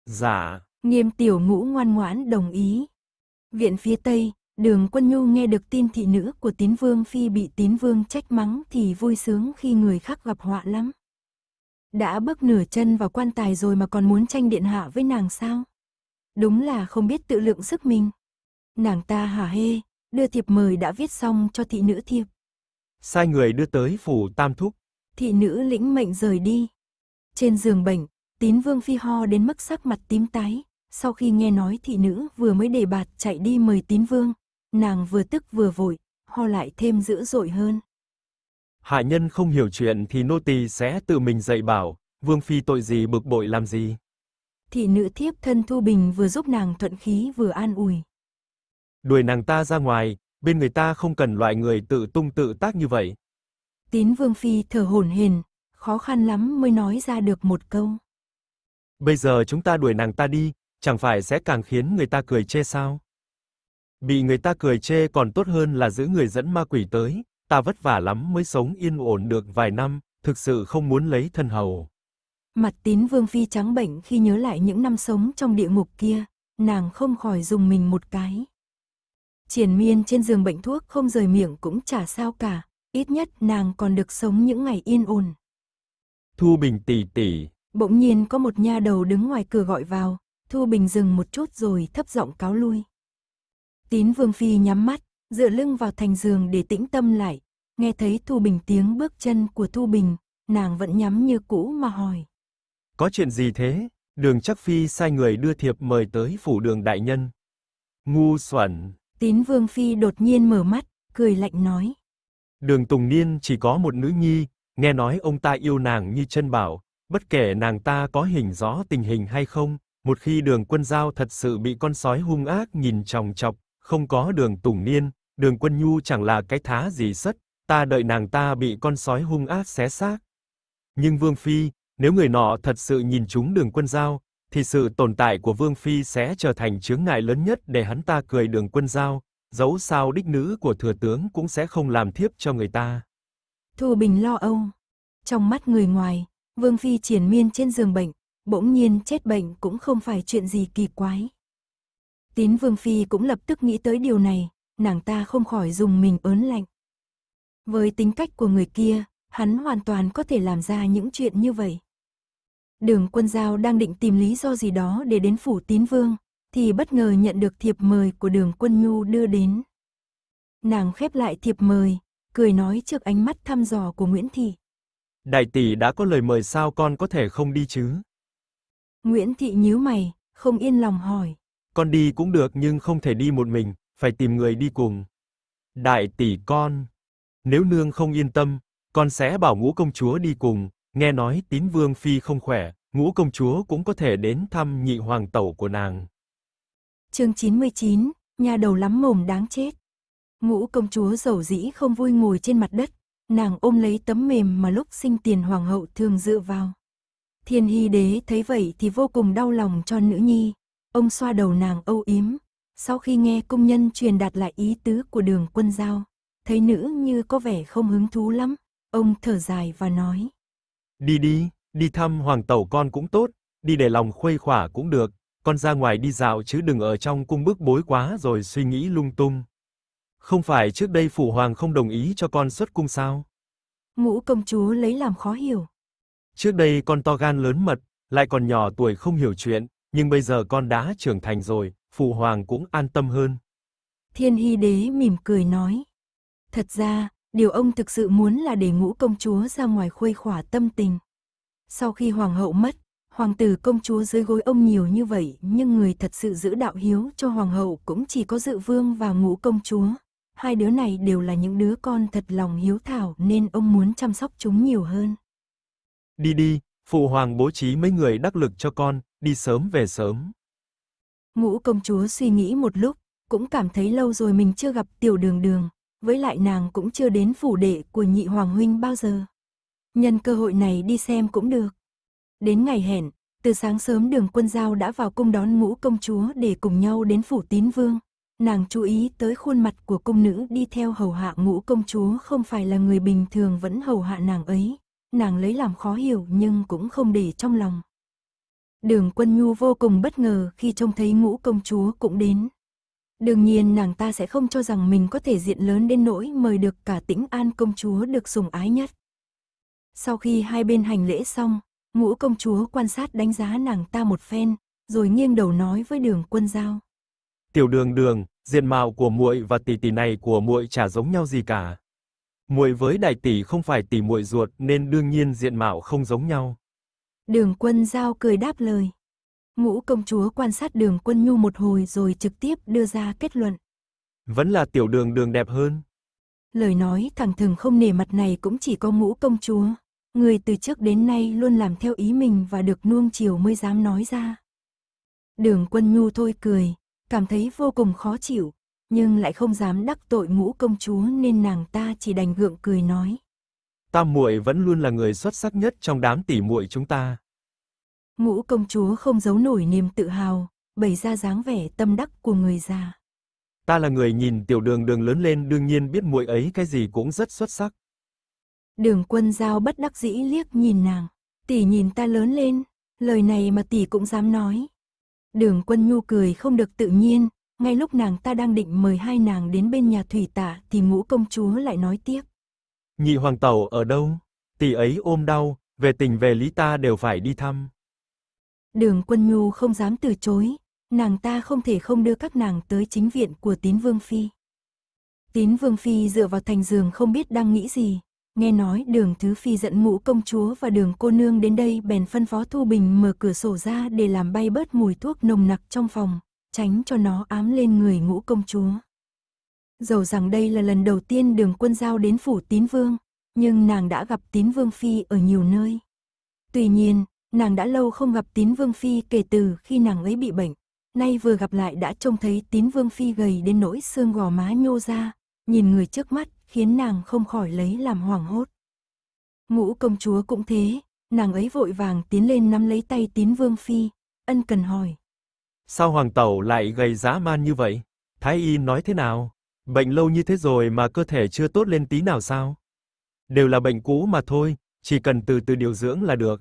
Dạ. Nghiêm tiểu ngũ ngoan ngoãn đồng ý. Viện phía Tây, đường quân nhu nghe được tin thị nữ của tín vương phi bị tín vương trách mắng thì vui sướng khi người khác gặp họa lắm. Đã bước nửa chân vào quan tài rồi mà còn muốn tranh điện hạ với nàng sao? Đúng là không biết tự lượng sức mình. Nàng ta hả hê, đưa thiệp mời đã viết xong cho thị nữ thiệp. Sai người đưa tới phủ tam thúc. Thị nữ lĩnh mệnh rời đi. Trên giường bệnh, tín vương phi ho đến mức sắc mặt tím tái. Sau khi nghe nói thị nữ vừa mới đề bạt chạy đi mời tín vương, nàng vừa tức vừa vội, ho lại thêm dữ dội hơn hạ nhân không hiểu chuyện thì nô tỳ sẽ tự mình dạy bảo, vương phi tội gì bực bội làm gì. Thị nữ thiếp thân Thu Bình vừa giúp nàng thuận khí vừa an ủi. Đuổi nàng ta ra ngoài, bên người ta không cần loại người tự tung tự tác như vậy. Tín vương phi thở hổn hển, khó khăn lắm mới nói ra được một câu. Bây giờ chúng ta đuổi nàng ta đi, chẳng phải sẽ càng khiến người ta cười chê sao? Bị người ta cười chê còn tốt hơn là giữ người dẫn ma quỷ tới, ta vất vả lắm mới sống yên ổn được vài năm, thực sự không muốn lấy thân hầu. Mặt tín vương phi trắng bệnh khi nhớ lại những năm sống trong địa ngục kia, nàng không khỏi dùng mình một cái. Triển miên trên giường bệnh thuốc không rời miệng cũng chả sao cả, ít nhất nàng còn được sống những ngày yên ổn. Thu Bình tỉ tỉ Bỗng nhiên có một nha đầu đứng ngoài cửa gọi vào, Thu Bình dừng một chút rồi thấp giọng cáo lui. Tín Vương Phi nhắm mắt, dựa lưng vào thành giường để tĩnh tâm lại, nghe thấy Thu Bình tiếng bước chân của Thu Bình, nàng vẫn nhắm như cũ mà hỏi. Có chuyện gì thế? Đường Trắc Phi sai người đưa thiệp mời tới phủ đường đại nhân. Ngu xuẩn. Tín Vương Phi đột nhiên mở mắt, cười lạnh nói. Đường Tùng Niên chỉ có một nữ nhi, nghe nói ông ta yêu nàng như chân bảo, bất kể nàng ta có hình rõ tình hình hay không, một khi đường quân giao thật sự bị con sói hung ác nhìn chòng chọc, không có đường Tùng Niên, đường Quân Nhu chẳng là cái thá gì sất, ta đợi nàng ta bị con sói hung ác xé xác. Nhưng Vương Phi, nếu người nọ thật sự nhìn chúng đường quân giao, thì sự tồn tại của Vương Phi sẽ trở thành chướng ngại lớn nhất để hắn ta cười đường quân giao, dẫu sao đích nữ của thừa tướng cũng sẽ không làm thiếp cho người ta. Thu Bình lo âu. Trong mắt người ngoài, Vương Phi triển miên trên giường bệnh, bỗng nhiên chết bệnh cũng không phải chuyện gì kỳ quái. Tín Vương Phi cũng lập tức nghĩ tới điều này, nàng ta không khỏi dùng mình ớn lạnh. Với tính cách của người kia, hắn hoàn toàn có thể làm ra những chuyện như vậy. Đường quân giao đang định tìm lý do gì đó để đến phủ tín vương, thì bất ngờ nhận được thiệp mời của đường quân nhu đưa đến. Nàng khép lại thiệp mời, cười nói trước ánh mắt thăm dò của Nguyễn Thị. Đại tỷ đã có lời mời sao con có thể không đi chứ? Nguyễn Thị nhíu mày, không yên lòng hỏi. Con đi cũng được nhưng không thể đi một mình, phải tìm người đi cùng. Đại tỷ con, nếu nương không yên tâm, con sẽ bảo ngũ công chúa đi cùng, nghe nói tín vương phi không khỏe, ngũ công chúa cũng có thể đến thăm nhị hoàng tẩu của nàng. chương 99, nhà đầu lắm mồm đáng chết. Ngũ công chúa rầu rĩ không vui ngồi trên mặt đất, nàng ôm lấy tấm mềm mà lúc sinh tiền hoàng hậu thường dựa vào. Thiên hy đế thấy vậy thì vô cùng đau lòng cho nữ nhi, Ông xoa đầu nàng âu yếm, sau khi nghe công nhân truyền đạt lại ý tứ của đường quân giao, thấy nữ như có vẻ không hứng thú lắm, ông thở dài và nói. Đi đi, đi thăm hoàng tẩu con cũng tốt, đi để lòng khuây khỏa cũng được, con ra ngoài đi dạo chứ đừng ở trong cung bức bối quá rồi suy nghĩ lung tung. Không phải trước đây phụ hoàng không đồng ý cho con xuất cung sao? Ngũ công chúa lấy làm khó hiểu. Trước đây con to gan lớn mật, lại còn nhỏ tuổi không hiểu chuyện, nhưng bây giờ con đã trưởng thành rồi, phụ hoàng cũng an tâm hơn. Thiên Hy Đế mỉm cười nói. Thật ra, điều ông thực sự muốn là để ngũ công chúa ra ngoài khuây khỏa tâm tình. Sau khi hoàng hậu mất, hoàng tử công chúa dưới gối ông nhiều như vậy, nhưng người thật sự giữ đạo hiếu cho hoàng hậu cũng chỉ có dự vương và ngũ công chúa. Hai đứa này đều là những đứa con thật lòng hiếu thảo nên ông muốn chăm sóc chúng nhiều hơn. Đi đi, phụ hoàng bố trí mấy người đắc lực cho con, đi sớm về sớm. Ngũ công chúa suy nghĩ một lúc, cũng cảm thấy lâu rồi mình chưa gặp tiểu đường đường, với lại nàng cũng chưa đến phủ đệ của nhị hoàng huynh bao giờ. Nhân cơ hội này đi xem cũng được. Đến ngày hẹn, từ sáng sớm đường quân giao đã vào cung đón ngũ công chúa để cùng nhau đến phủ tín vương. Nàng chú ý tới khuôn mặt của công nữ đi theo hầu hạ ngũ công chúa không phải là người bình thường vẫn hầu hạ nàng ấy. Nàng lấy làm khó hiểu nhưng cũng không để trong lòng. Đường quân nhu vô cùng bất ngờ khi trông thấy ngũ công chúa cũng đến. Đương nhiên nàng ta sẽ không cho rằng mình có thể diện lớn đến nỗi mời được cả tĩnh an công chúa được sủng ái nhất. Sau khi hai bên hành lễ xong, ngũ công chúa quan sát đánh giá nàng ta một phen, rồi nghiêng đầu nói với đường quân giao. Tiểu đường đường, diện mạo của muội và tỷ tỷ này của muội chả giống nhau gì cả. Muội với đại tỷ không phải tỷ muội ruột nên đương nhiên diện mạo không giống nhau. Đường quân giao cười đáp lời. Ngũ công chúa quan sát đường quân nhu một hồi rồi trực tiếp đưa ra kết luận. Vẫn là tiểu đường đường đẹp hơn. Lời nói thẳng thừng không nể mặt này cũng chỉ có ngũ công chúa. Người từ trước đến nay luôn làm theo ý mình và được nuông chiều mới dám nói ra. Đường quân nhu thôi cười, cảm thấy vô cùng khó chịu, nhưng lại không dám đắc tội ngũ công chúa nên nàng ta chỉ đành gượng cười nói. Tam muội vẫn luôn là người xuất sắc nhất trong đám tỷ muội chúng ta. Ngũ công chúa không giấu nổi niềm tự hào, bày ra dáng vẻ tâm đắc của người già. Ta là người nhìn tiểu đường đường lớn lên đương nhiên biết muội ấy cái gì cũng rất xuất sắc. Đường quân giao bất đắc dĩ liếc nhìn nàng, tỷ nhìn ta lớn lên, lời này mà tỷ cũng dám nói. Đường quân nhu cười không được tự nhiên, ngay lúc nàng ta đang định mời hai nàng đến bên nhà thủy tạ thì ngũ công chúa lại nói tiếp. Nhị hoàng tẩu ở đâu? Tỷ ấy ôm đau, về tình về lý ta đều phải đi thăm. Đường quân nhu không dám từ chối, nàng ta không thể không đưa các nàng tới chính viện của tín vương phi. Tín vương phi dựa vào thành giường không biết đang nghĩ gì, nghe nói đường thứ phi dẫn mũ công chúa và đường cô nương đến đây bèn phân phó Thu Bình mở cửa sổ ra để làm bay bớt mùi thuốc nồng nặc trong phòng, tránh cho nó ám lên người ngũ công chúa. Dầu rằng đây là lần đầu tiên đường quân giao đến phủ tín vương, nhưng nàng đã gặp tín vương phi ở nhiều nơi. Tuy nhiên, nàng đã lâu không gặp tín vương phi kể từ khi nàng ấy bị bệnh. Nay vừa gặp lại đã trông thấy tín vương phi gầy đến nỗi xương gò má nhô ra, nhìn người trước mắt khiến nàng không khỏi lấy làm hoảng hốt. Ngũ công chúa cũng thế, nàng ấy vội vàng tiến lên nắm lấy tay tín vương phi, ân cần hỏi. Sao hoàng tẩu lại gầy giá man như vậy? Thái y nói thế nào? Bệnh lâu như thế rồi mà cơ thể chưa tốt lên tí nào sao? Đều là bệnh cũ mà thôi, chỉ cần từ từ điều dưỡng là được.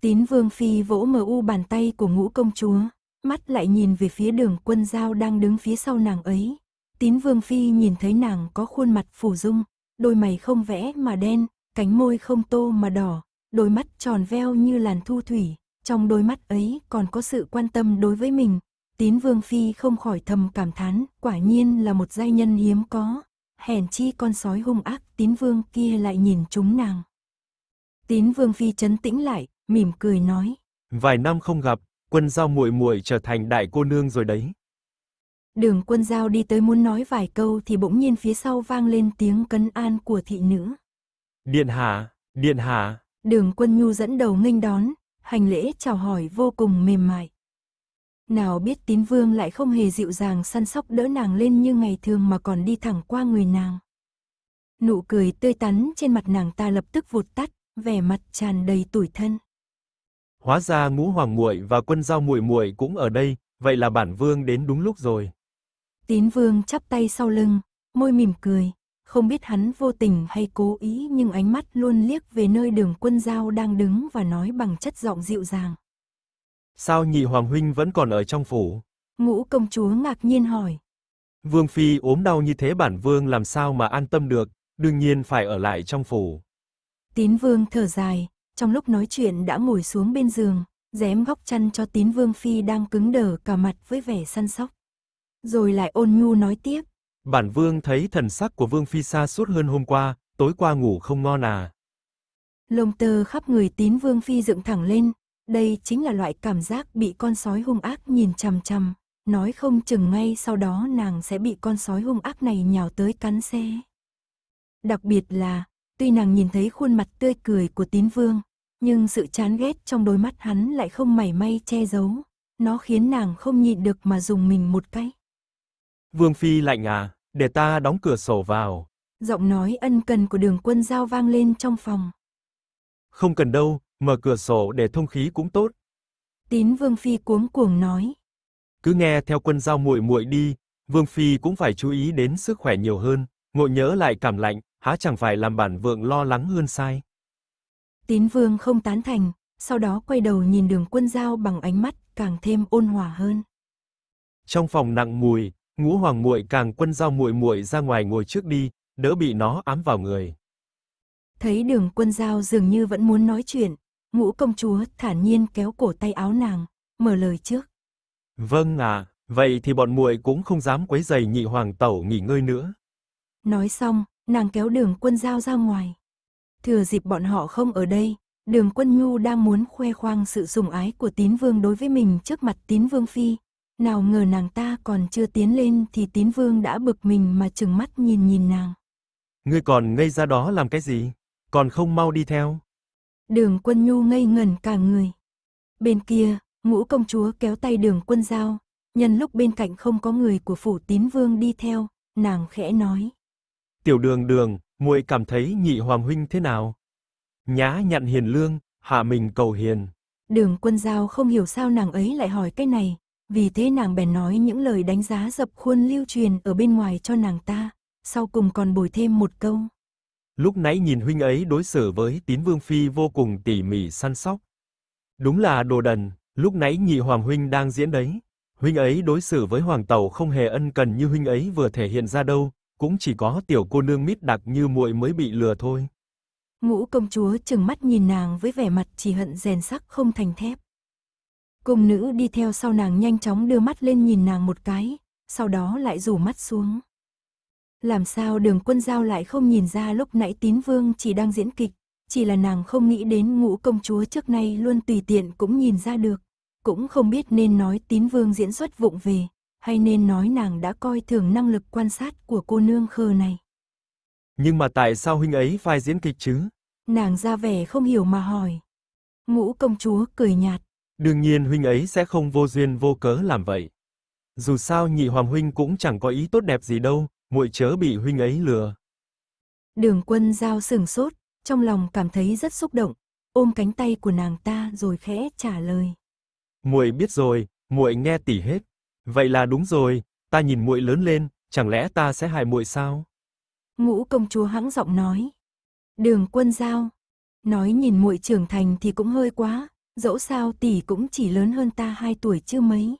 Tín Vương Phi vỗ mờ u bàn tay của ngũ công chúa, mắt lại nhìn về phía đường quân giao đang đứng phía sau nàng ấy. Tín Vương Phi nhìn thấy nàng có khuôn mặt phủ dung, đôi mày không vẽ mà đen, cánh môi không tô mà đỏ, đôi mắt tròn veo như làn thu thủy, trong đôi mắt ấy còn có sự quan tâm đối với mình, Tín Vương Phi không khỏi thầm cảm thán, quả nhiên là một giai nhân hiếm có, hèn chi con sói hung ác Tín Vương kia lại nhìn chúng nàng. Tín Vương Phi chấn tĩnh lại, mỉm cười nói. Vài năm không gặp, quân giao muội muội trở thành đại cô nương rồi đấy. Đường quân giao đi tới muốn nói vài câu thì bỗng nhiên phía sau vang lên tiếng cấn an của thị nữ. Điện hạ, điện hạ. Đường quân nhu dẫn đầu nghênh đón, hành lễ chào hỏi vô cùng mềm mại nào biết tín vương lại không hề dịu dàng săn sóc đỡ nàng lên như ngày thường mà còn đi thẳng qua người nàng. Nụ cười tươi tắn trên mặt nàng ta lập tức vụt tắt, vẻ mặt tràn đầy tủi thân. Hóa ra ngũ hoàng muội và quân giao muội muội cũng ở đây, vậy là bản vương đến đúng lúc rồi. Tín vương chắp tay sau lưng, môi mỉm cười, không biết hắn vô tình hay cố ý nhưng ánh mắt luôn liếc về nơi đường quân giao đang đứng và nói bằng chất giọng dịu dàng. Sao nhị hoàng huynh vẫn còn ở trong phủ? Ngũ công chúa ngạc nhiên hỏi. Vương Phi ốm đau như thế bản vương làm sao mà an tâm được, đương nhiên phải ở lại trong phủ. Tín vương thở dài, trong lúc nói chuyện đã ngồi xuống bên giường, dém góc chăn cho tín vương Phi đang cứng đờ cả mặt với vẻ săn sóc. Rồi lại ôn nhu nói tiếp. Bản vương thấy thần sắc của vương Phi xa suốt hơn hôm qua, tối qua ngủ không ngon à. Lông tơ khắp người tín vương Phi dựng thẳng lên, đây chính là loại cảm giác bị con sói hung ác nhìn chằm chằm, nói không chừng ngay sau đó nàng sẽ bị con sói hung ác này nhào tới cắn xe. Đặc biệt là, tuy nàng nhìn thấy khuôn mặt tươi cười của tín vương, nhưng sự chán ghét trong đôi mắt hắn lại không mảy may che giấu, nó khiến nàng không nhịn được mà dùng mình một cái. Vương Phi lạnh à, để ta đóng cửa sổ vào. Giọng nói ân cần của đường quân giao vang lên trong phòng. Không cần đâu, Mở cửa sổ để thông khí cũng tốt. Tín Vương Phi cuống cuồng nói. Cứ nghe theo quân giao muội muội đi, Vương Phi cũng phải chú ý đến sức khỏe nhiều hơn, ngộ nhớ lại cảm lạnh, há chẳng phải làm bản vượng lo lắng hơn sai. Tín Vương không tán thành, sau đó quay đầu nhìn đường quân giao bằng ánh mắt càng thêm ôn hòa hơn. Trong phòng nặng mùi, ngũ hoàng muội càng quân giao muội muội ra ngoài ngồi trước đi, đỡ bị nó ám vào người. Thấy đường quân giao dường như vẫn muốn nói chuyện, Ngũ công chúa thản nhiên kéo cổ tay áo nàng, mở lời trước. Vâng à, vậy thì bọn muội cũng không dám quấy giày nhị hoàng tẩu nghỉ ngơi nữa. Nói xong, nàng kéo đường quân giao ra ngoài. Thừa dịp bọn họ không ở đây, đường quân nhu đang muốn khoe khoang sự sủng ái của tín vương đối với mình trước mặt tín vương phi. Nào ngờ nàng ta còn chưa tiến lên thì tín vương đã bực mình mà chừng mắt nhìn nhìn nàng. Ngươi còn ngây ra đó làm cái gì? Còn không mau đi theo. Đường quân nhu ngây ngẩn cả người. Bên kia, ngũ công chúa kéo tay đường quân giao, nhân lúc bên cạnh không có người của phủ tín vương đi theo, nàng khẽ nói. Tiểu đường đường, muội cảm thấy nhị hoàng huynh thế nào? Nhã nhặn hiền lương, hạ mình cầu hiền. Đường quân giao không hiểu sao nàng ấy lại hỏi cái này, vì thế nàng bèn nói những lời đánh giá dập khuôn lưu truyền ở bên ngoài cho nàng ta, sau cùng còn bồi thêm một câu. Lúc nãy nhìn huynh ấy đối xử với tín vương phi vô cùng tỉ mỉ săn sóc. Đúng là đồ đần, lúc nãy nhị hoàng huynh đang diễn đấy. Huynh ấy đối xử với hoàng tẩu không hề ân cần như huynh ấy vừa thể hiện ra đâu, cũng chỉ có tiểu cô nương mít đặc như muội mới bị lừa thôi. Ngũ công chúa chừng mắt nhìn nàng với vẻ mặt chỉ hận rèn sắc không thành thép. Cung nữ đi theo sau nàng nhanh chóng đưa mắt lên nhìn nàng một cái, sau đó lại rủ mắt xuống. Làm sao đường quân giao lại không nhìn ra lúc nãy tín vương chỉ đang diễn kịch, chỉ là nàng không nghĩ đến ngũ công chúa trước nay luôn tùy tiện cũng nhìn ra được. Cũng không biết nên nói tín vương diễn xuất vụng về, hay nên nói nàng đã coi thường năng lực quan sát của cô nương khờ này. Nhưng mà tại sao huynh ấy phải diễn kịch chứ? Nàng ra vẻ không hiểu mà hỏi. Ngũ công chúa cười nhạt. Đương nhiên huynh ấy sẽ không vô duyên vô cớ làm vậy. Dù sao nhị hoàng huynh cũng chẳng có ý tốt đẹp gì đâu, muội chớ bị huynh ấy lừa. Đường quân giao sừng sốt, trong lòng cảm thấy rất xúc động, ôm cánh tay của nàng ta rồi khẽ trả lời. Muội biết rồi, muội nghe tỉ hết. Vậy là đúng rồi, ta nhìn muội lớn lên, chẳng lẽ ta sẽ hại muội sao? Ngũ công chúa hãng giọng nói. Đường quân giao. Nói nhìn muội trưởng thành thì cũng hơi quá, dẫu sao tỷ cũng chỉ lớn hơn ta 2 tuổi chưa mấy.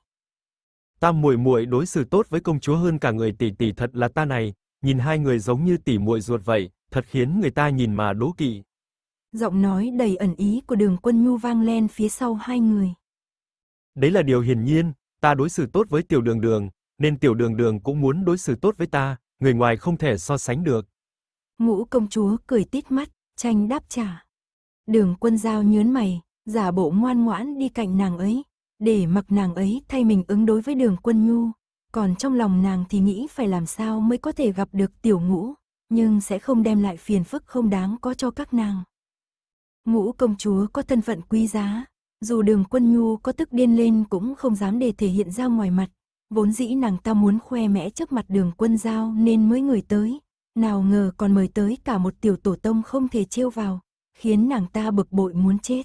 Tam muội muội đối xử tốt với công chúa hơn cả người tỷ tỷ thật là ta này, nhìn hai người giống như tỷ muội ruột vậy, thật khiến người ta nhìn mà đố kỵ. Giọng nói đầy ẩn ý của Đường Quân Nhu vang lên phía sau hai người. Đấy là điều hiển nhiên, ta đối xử tốt với Tiểu Đường Đường, nên Tiểu Đường Đường cũng muốn đối xử tốt với ta, người ngoài không thể so sánh được. Ngũ công chúa cười tít mắt, tranh đáp trả. Đường Quân Giao nhướng mày, giả bộ ngoan ngoãn đi cạnh nàng ấy để mặc nàng ấy thay mình ứng đối với đường quân nhu. Còn trong lòng nàng thì nghĩ phải làm sao mới có thể gặp được tiểu ngũ, nhưng sẽ không đem lại phiền phức không đáng có cho các nàng. Ngũ công chúa có thân phận quý giá, dù đường quân nhu có tức điên lên cũng không dám để thể hiện ra ngoài mặt. Vốn dĩ nàng ta muốn khoe mẽ trước mặt đường quân giao nên mới người tới. Nào ngờ còn mời tới cả một tiểu tổ tông không thể trêu vào, khiến nàng ta bực bội muốn chết.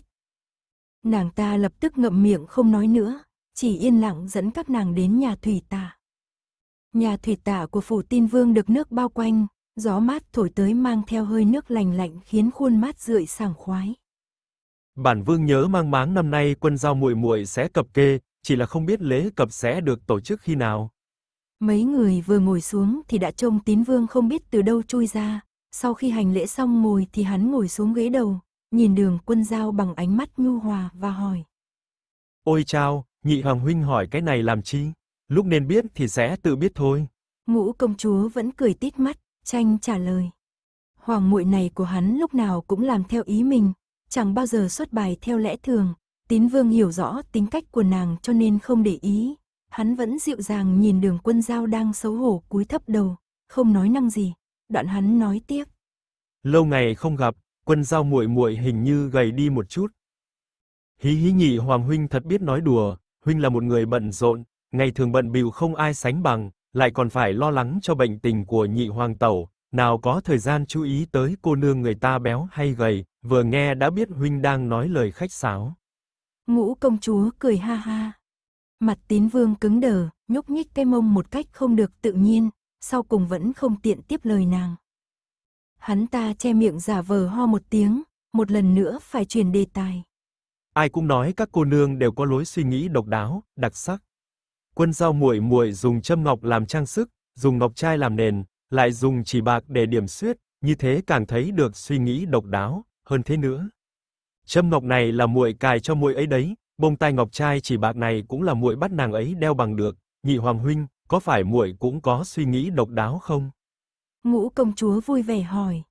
Nàng ta lập tức ngậm miệng không nói nữa, chỉ yên lặng dẫn các nàng đến nhà thủy tả. Nhà thủy tả của phủ tin vương được nước bao quanh, gió mát thổi tới mang theo hơi nước lành lạnh khiến khuôn mát rượi sảng khoái. Bản vương nhớ mang máng năm nay quân giao muội muội sẽ cập kê, chỉ là không biết lễ cập sẽ được tổ chức khi nào. Mấy người vừa ngồi xuống thì đã trông tín vương không biết từ đâu chui ra, sau khi hành lễ xong ngồi thì hắn ngồi xuống ghế đầu, nhìn đường quân giao bằng ánh mắt nhu hòa và hỏi. Ôi chao, nhị hoàng huynh hỏi cái này làm chi? Lúc nên biết thì sẽ tự biết thôi. Ngũ công chúa vẫn cười tít mắt, tranh trả lời. Hoàng muội này của hắn lúc nào cũng làm theo ý mình, chẳng bao giờ xuất bài theo lẽ thường. Tín vương hiểu rõ tính cách của nàng cho nên không để ý. Hắn vẫn dịu dàng nhìn đường quân giao đang xấu hổ cúi thấp đầu, không nói năng gì. Đoạn hắn nói tiếp. Lâu ngày không gặp, quân giao muội muội hình như gầy đi một chút. Hí hí nhị hoàng huynh thật biết nói đùa, huynh là một người bận rộn, ngày thường bận bịu không ai sánh bằng, lại còn phải lo lắng cho bệnh tình của nhị hoàng tẩu, nào có thời gian chú ý tới cô nương người ta béo hay gầy, vừa nghe đã biết huynh đang nói lời khách sáo. Ngũ công chúa cười ha ha. Mặt tín vương cứng đờ, nhúc nhích cái mông một cách không được tự nhiên, sau cùng vẫn không tiện tiếp lời nàng. Hắn ta che miệng giả vờ ho một tiếng, một lần nữa phải chuyển đề tài. Ai cũng nói các cô nương đều có lối suy nghĩ độc đáo, đặc sắc. Quân giao muội muội dùng châm ngọc làm trang sức, dùng ngọc trai làm nền, lại dùng chỉ bạc để điểm xuyết, như thế càng thấy được suy nghĩ độc đáo, hơn thế nữa. Châm ngọc này là muội cài cho muội ấy đấy, bông tai ngọc trai chỉ bạc này cũng là muội bắt nàng ấy đeo bằng được, nhị hoàng huynh, có phải muội cũng có suy nghĩ độc đáo không? ngũ công chúa vui vẻ hỏi.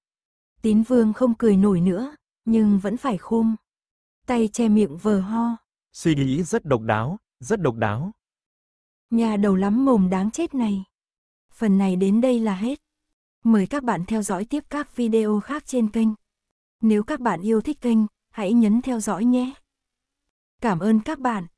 Tín vương không cười nổi nữa, nhưng vẫn phải khum. Tay che miệng vờ ho. Suy nghĩ rất độc đáo, rất độc đáo. Nhà đầu lắm mồm đáng chết này. Phần này đến đây là hết. Mời các bạn theo dõi tiếp các video khác trên kênh. Nếu các bạn yêu thích kênh, hãy nhấn theo dõi nhé. Cảm ơn các bạn.